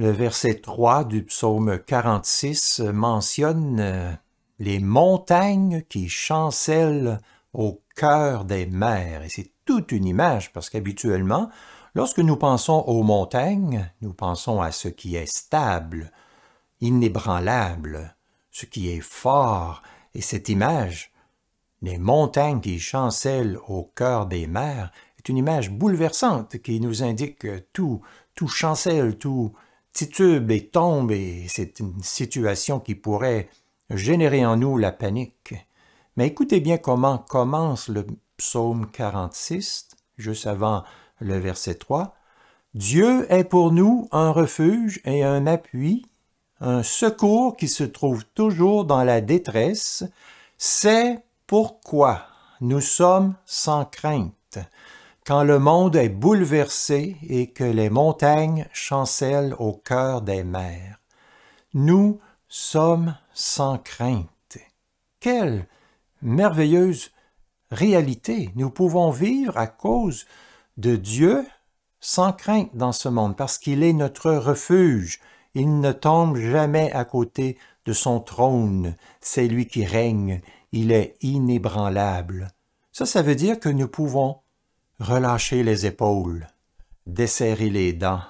Le verset 3 du psaume 46 mentionne euh, les montagnes qui chancellent au cœur des mers. Et c'est toute une image parce qu'habituellement, lorsque nous pensons aux montagnes, nous pensons à ce qui est stable, inébranlable, ce qui est fort. Et cette image, les montagnes qui chancellent au cœur des mers, est une image bouleversante qui nous indique tout, tout chancelle, tout, et tombe et c'est une situation qui pourrait générer en nous la panique. Mais écoutez bien comment commence le psaume 46, juste avant le verset 3. Dieu est pour nous un refuge et un appui, un secours qui se trouve toujours dans la détresse. C'est pourquoi nous sommes sans crainte quand le monde est bouleversé et que les montagnes chancellent au cœur des mers. Nous sommes sans crainte. Quelle merveilleuse réalité nous pouvons vivre à cause de Dieu sans crainte dans ce monde, parce qu'il est notre refuge. Il ne tombe jamais à côté de son trône. C'est lui qui règne. Il est inébranlable. Ça, ça veut dire que nous pouvons Relâchez les épaules, desserrez les dents,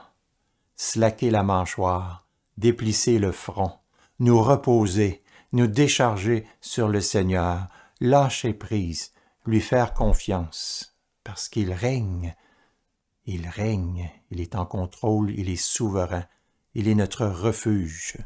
slaquez la mâchoire, déplissez le front, nous reposer, nous décharger sur le Seigneur, lâcher prise, lui faire confiance, parce qu'il règne. Il règne, il est en contrôle, il est souverain, il est notre refuge.